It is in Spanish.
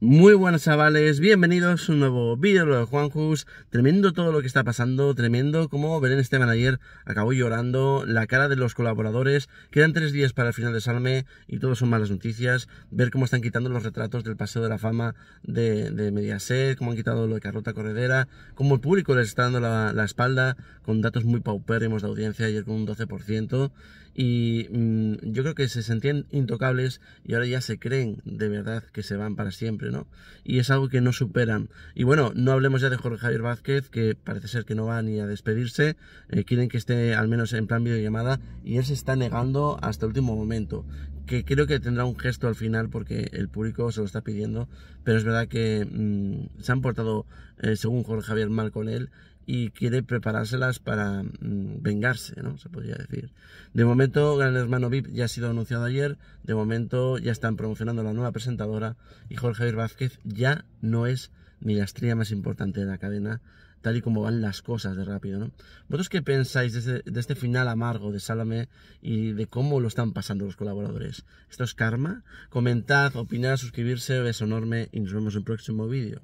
Muy buenas chavales, bienvenidos a un nuevo vídeo de Juan Juanjus, tremendo todo lo que está pasando, tremendo como Belén este ayer acabó llorando, la cara de los colaboradores, quedan tres días para el final de Salme y todo son malas noticias, ver cómo están quitando los retratos del Paseo de la Fama de, Mediaset, cómo han quitado lo de Carrota Corredera, cómo el público les está dando la, espalda con datos muy paupérrimos de audiencia, ayer con un 12%, y mm, yo creo que se sentían intocables y ahora ya se creen de verdad que se van para siempre y es algo que no superan. Y bueno, no hablemos ya de Jorge Javier Vázquez, que parece ser que no va ni a despedirse, eh, quieren que esté al menos en plan videollamada, y él se está negando hasta el último momento, que creo que tendrá un gesto al final porque el público se lo está pidiendo, pero es verdad que mm, se han portado, eh, según Jorge Javier, mal con él, y quiere preparárselas para mm, vengarse, ¿no? Se podría decir. De momento, Gran Hermano VIP ya ha sido anunciado ayer, de momento ya están promocionando la nueva presentadora y Jorge Javier Vázquez ya no es ni la estrella más importante de la cadena, tal y como van las cosas de rápido, ¿no? ¿Vosotros qué pensáis de este, final amargo de Salome y de cómo lo están pasando los colaboradores? ¿Esto es karma? Comentad, opinad, suscribirse, beso enorme y nos vemos en el próximo vídeo.